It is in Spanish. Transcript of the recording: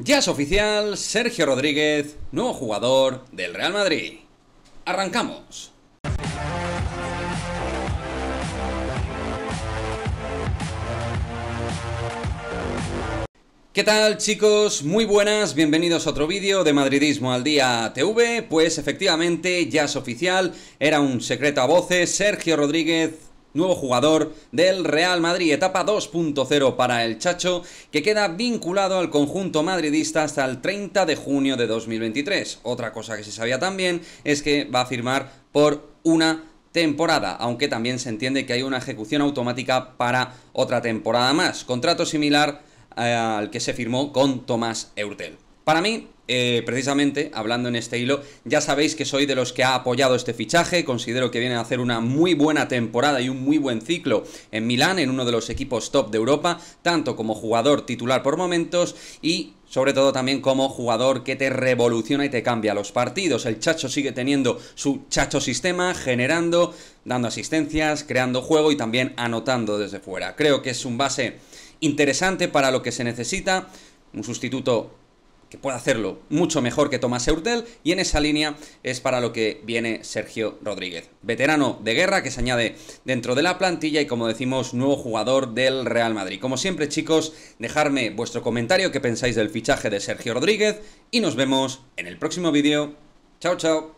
Ya es oficial, Sergio Rodríguez, nuevo jugador del Real Madrid. Arrancamos. ¿Qué tal chicos? Muy buenas, bienvenidos a otro vídeo de Madridismo al Día TV. Pues efectivamente, ya es oficial, era un secreto a voces, Sergio Rodríguez Nuevo jugador del Real Madrid, etapa 2.0 para el Chacho, que queda vinculado al conjunto madridista hasta el 30 de junio de 2023. Otra cosa que se sabía también es que va a firmar por una temporada, aunque también se entiende que hay una ejecución automática para otra temporada más. Contrato similar eh, al que se firmó con Tomás Eurtel. Para mí, eh, precisamente, hablando en este hilo, ya sabéis que soy de los que ha apoyado este fichaje, considero que viene a hacer una muy buena temporada y un muy buen ciclo en Milán, en uno de los equipos top de Europa, tanto como jugador titular por momentos y sobre todo también como jugador que te revoluciona y te cambia los partidos. El Chacho sigue teniendo su Chacho sistema, generando, dando asistencias, creando juego y también anotando desde fuera. Creo que es un base interesante para lo que se necesita, un sustituto que pueda hacerlo mucho mejor que Tomás Eurtel y en esa línea es para lo que viene Sergio Rodríguez, veterano de guerra que se añade dentro de la plantilla y como decimos nuevo jugador del Real Madrid. Como siempre chicos, dejarme vuestro comentario que pensáis del fichaje de Sergio Rodríguez y nos vemos en el próximo vídeo. Chao, chao.